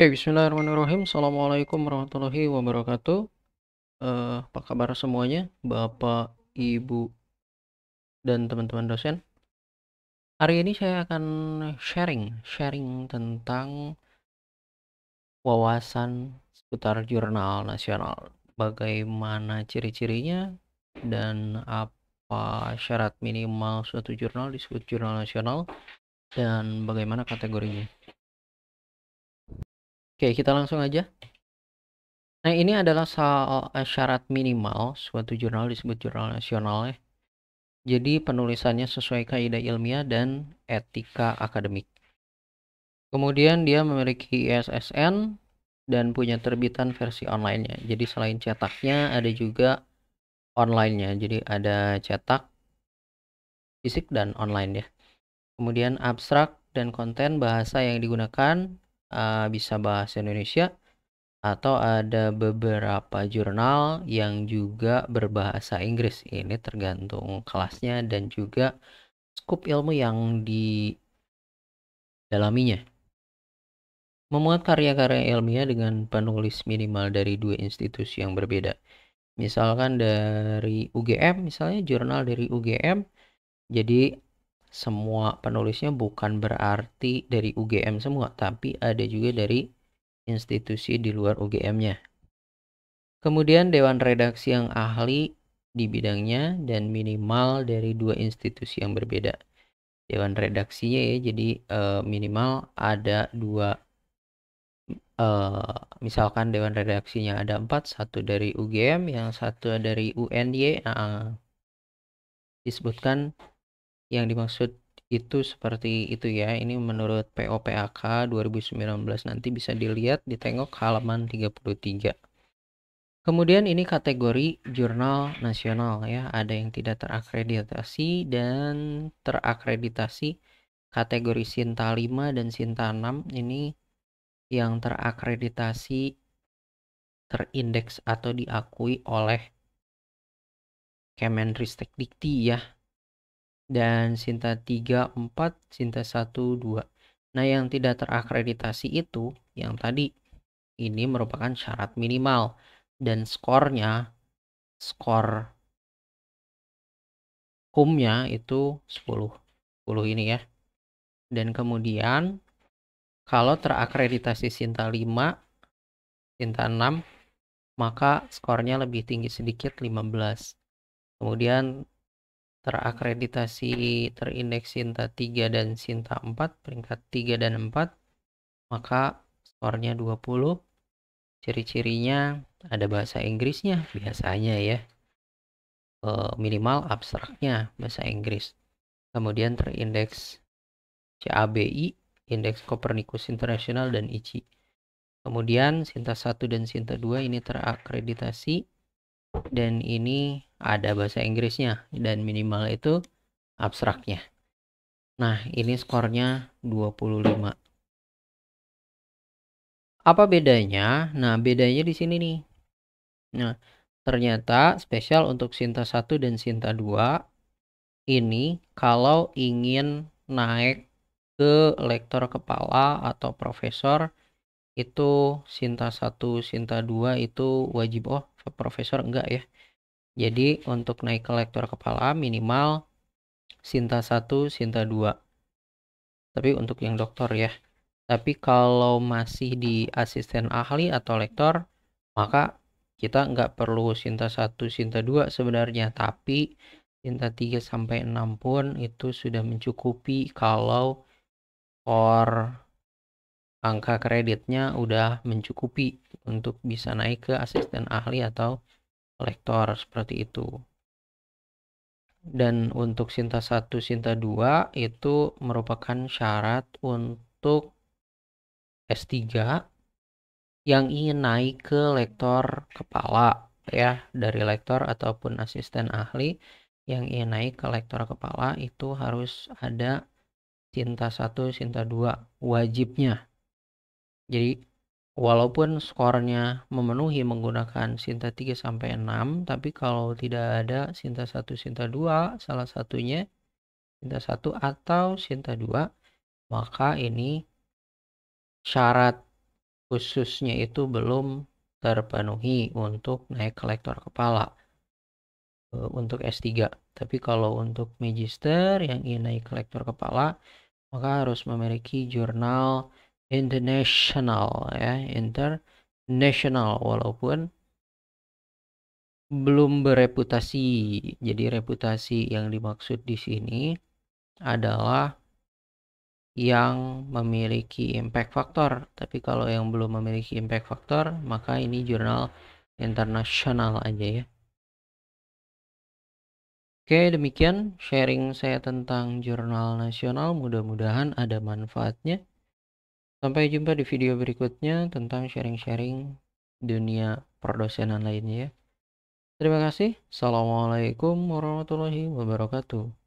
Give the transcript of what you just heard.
okay, bismillahirrahmanirrahim. Assalamualaikum warahmatullahi wabarakatuh. Uh, apa kabar semuanya, Bapak, Ibu, dan teman-teman dosen? Hari ini saya akan sharing, sharing tentang wawasan seputar jurnal nasional. Bagaimana ciri-cirinya dan apa syarat minimal suatu jurnal disebut jurnal nasional dan bagaimana kategorinya. Oke, kita langsung aja. Nah, ini adalah eh, syarat minimal suatu jurnal disebut jurnal nasional ya. Jadi penulisannya sesuai kaidah ilmiah dan etika akademik. Kemudian dia memiliki ISSN dan punya terbitan versi online-nya. Jadi selain cetaknya ada juga online-nya. Jadi ada cetak fisik dan online ya. Kemudian abstrak dan konten bahasa yang digunakan uh, bisa bahasa Indonesia atau ada beberapa jurnal yang juga berbahasa Inggris. Ini tergantung kelasnya dan juga skup ilmu yang di dalaminya. Memuat karya-karya ilmiah dengan penulis minimal dari dua institusi yang berbeda. Misalkan dari UGM, misalnya jurnal dari UGM, jadi semua penulisnya bukan berarti dari UGM semua, tapi ada juga dari institusi di luar UGM-nya. Kemudian dewan redaksi yang ahli di bidangnya dan minimal dari dua institusi yang berbeda. Dewan redaksinya ya, jadi eh, minimal ada dua, eh, misalkan dewan redaksinya ada empat, satu dari UGM, yang satu dari UNY. Nah, eh, disebutkan yang dimaksud itu seperti itu ya. Ini menurut POPAK 2019 nanti bisa dilihat ditengok halaman 33. Kemudian ini kategori jurnal nasional ya, ada yang tidak terakreditasi dan terakreditasi kategori Sinta 5 dan Sinta 6 ini yang terakreditasi terindeks atau diakui oleh Kemenristek Dikti ya dan Sinta 3, 4, Sinta 1, 2. Nah, yang tidak terakreditasi itu yang tadi ini merupakan syarat minimal dan skornya skor humnya itu 10. 10 ini ya. Dan kemudian kalau terakreditasi Sinta 5, Sinta 6, maka skornya lebih tinggi sedikit 15. Kemudian terakreditasi terindeks Sinta 3 dan Sinta 4 peringkat 3 dan 4 maka skornya 20 ciri-cirinya ada bahasa Inggrisnya biasanya ya eh, minimal abstraknya bahasa Inggris kemudian terindeks CABI indeks Copernicus International dan ICI kemudian Sinta 1 dan Sinta 2 ini terakreditasi dan ini ada bahasa Inggrisnya dan minimal itu abstraknya. Nah, ini skornya 25. Apa bedanya? Nah, bedanya di sini nih. Nah, ternyata spesial untuk Sinta 1 dan Sinta 2 ini kalau ingin naik ke lektor kepala atau profesor itu Sinta 1, Sinta 2 itu wajib oh profesor enggak ya. Jadi untuk naik ke lektor kepala minimal Sinta 1, Sinta 2. Tapi untuk yang dokter ya. Tapi kalau masih di asisten ahli atau lektor, maka kita nggak perlu Sinta 1, Sinta 2 sebenarnya. Tapi Sinta 3 sampai 6 pun itu sudah mencukupi kalau skor angka kreditnya udah mencukupi untuk bisa naik ke asisten ahli atau lektor seperti itu. Dan untuk Sinta 1, Sinta 2 itu merupakan syarat untuk S3 yang ingin naik ke lektor kepala ya dari lektor ataupun asisten ahli yang ingin naik ke lektor kepala itu harus ada Sinta 1, Sinta 2 wajibnya jadi walaupun skornya memenuhi menggunakan Sinta 3 sampai 6, tapi kalau tidak ada Sinta 1, Sinta 2, salah satunya Sinta 1 atau Sinta 2, maka ini syarat khususnya itu belum terpenuhi untuk naik kolektor kepala e, untuk S3. Tapi kalau untuk magister yang ingin naik kolektor kepala, maka harus memiliki jurnal international ya international walaupun belum bereputasi jadi reputasi yang dimaksud di sini adalah yang memiliki impact factor tapi kalau yang belum memiliki impact factor maka ini jurnal internasional aja ya Oke, demikian sharing saya tentang jurnal nasional. Mudah-mudahan ada manfaatnya. Sampai jumpa di video berikutnya tentang sharing-sharing dunia perdosenan lainnya. Ya. Terima kasih. Assalamualaikum warahmatullahi wabarakatuh.